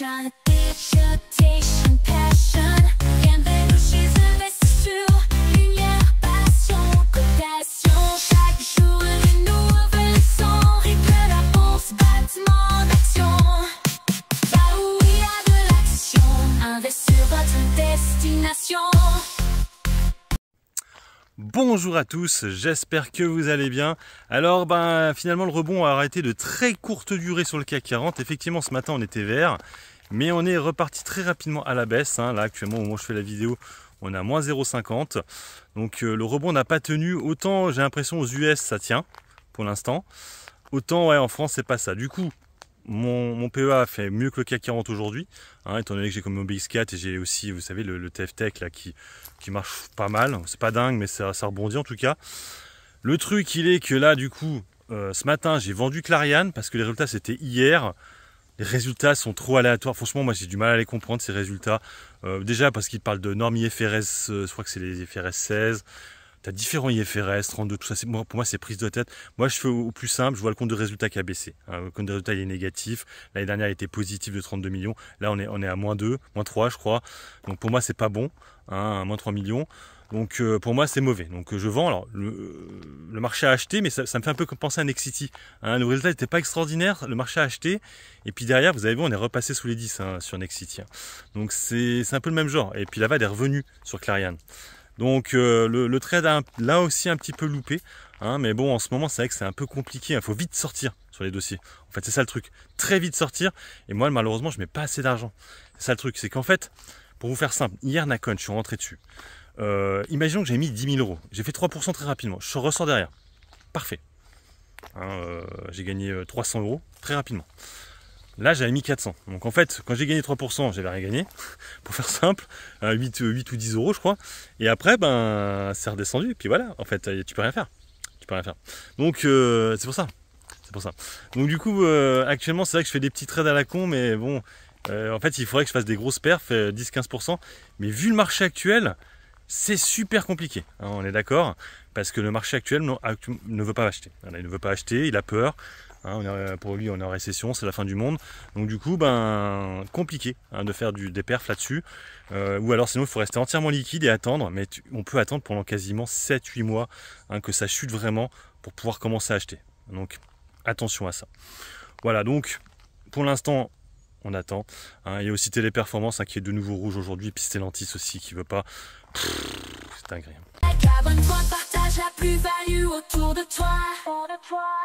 J'ai une passion Quand déjoutation je vais nous ce Lumière, passion, cotation Chaque jour une nouvelle leçon Et la force battement d'action. action Là où il y a de l'action Un vestiaire de destination Bonjour à tous, j'espère que vous allez bien. Alors ben, finalement le rebond a arrêté de très courte durée sur le CAC 40. Effectivement ce matin on était vert, mais on est reparti très rapidement à la baisse. Hein. Là actuellement au moment où je fais la vidéo on a moins 0,50. Donc euh, le rebond n'a pas tenu. Autant j'ai l'impression aux US ça tient pour l'instant. Autant ouais en France c'est pas ça. Du coup mon, PEA fait mieux que le CAC 40 aujourd'hui, hein, étant donné que j'ai comme bx 4 et j'ai aussi, vous savez, le, le là qui, marche pas mal. C'est pas dingue, mais ça, ça rebondit en tout cas. Le truc, il est que là, du coup, euh, ce matin, j'ai vendu Clariane parce que les résultats c'était hier. Les résultats sont trop aléatoires. Franchement, moi j'ai du mal à les comprendre ces résultats. Euh, déjà parce qu'ils parlent de normes IFRS, euh, je crois que c'est les IFRS 16 différents IFRS, 32, tout ça. C'est, pour moi, c'est prise de tête. Moi, je fais au, plus simple, je vois le compte de résultat qui a baissé. Hein, le compte de résultat, il est négatif. L'année dernière, il était positif de 32 millions. Là, on est, à moins 2, moins 3, je crois. Donc, pour moi, c'est pas bon, hein, moins 3 millions. Donc euh, pour moi c'est mauvais. Donc euh, je vends. Alors euh, le, marché a acheté, mais ça, me fait un peu penser à Nexity. Hein, le résultat n'était pas extraordinaire, le marché a acheté. Et puis derrière, vous avez vu, on est repassé sous les 10 hein, sur Nexity. Donc c'est, un peu le même genre. Et puis là-bas, elle est revenue sur Clarion. Donc euh, le, trade a là aussi un petit peu loupé. Hein, mais bon, en ce moment, c'est vrai que c'est un peu compliqué. Il hein. faut vite sortir sur les dossiers. En fait, c'est ça le truc. Très vite sortir. Et moi, malheureusement, je mets pas assez d'argent. C'est ça le truc. C'est qu'en fait, pour vous faire simple, hier, Nakon, je suis rentré dessus. Euh, imaginons que j'ai mis 10 000 euros. J'ai fait 3% très rapidement. Je ressors derrière. Parfait. Hein, euh, j'ai gagné 300 euros très rapidement. Là, j'avais mis 400. Donc en fait, quand j'ai gagné 3%, j'avais rien gagné, pour faire simple, 8, euh, 8 euh, ou 10 euros, je crois. Et après, ben, c'est redescendu. Et puis voilà, en fait, euh, tu peux rien faire. Tu peux rien faire. Donc c'est pour ça. C'est pour ça. Donc du coup, actuellement, c'est vrai que je fais des petits trades à la con, mais bon, en fait, il faudrait que je fasse des grosses perfs, 10-15%. Mais vu le marché actuel, c'est super compliqué, hein, on est d'accord, parce que le marché actuel ne veut pas acheter. Il ne veut pas acheter, il a peur. Hein, pour lui, on est en récession, c'est la fin du monde. Donc du coup, ben compliqué hein, de faire du, des perfs là-dessus. Euh, ou alors sinon, il faut rester entièrement liquide et attendre. Mais on peut attendre pendant quasiment 7-8 mois hein, que ça chute vraiment pour pouvoir commencer à acheter. Donc attention à ça. Voilà, donc pour l'instant, on attend. il y a aussi Téléperformance qui est de nouveau rouge aujourd'hui, puis Stellantis aussi qui veut pas. C'est un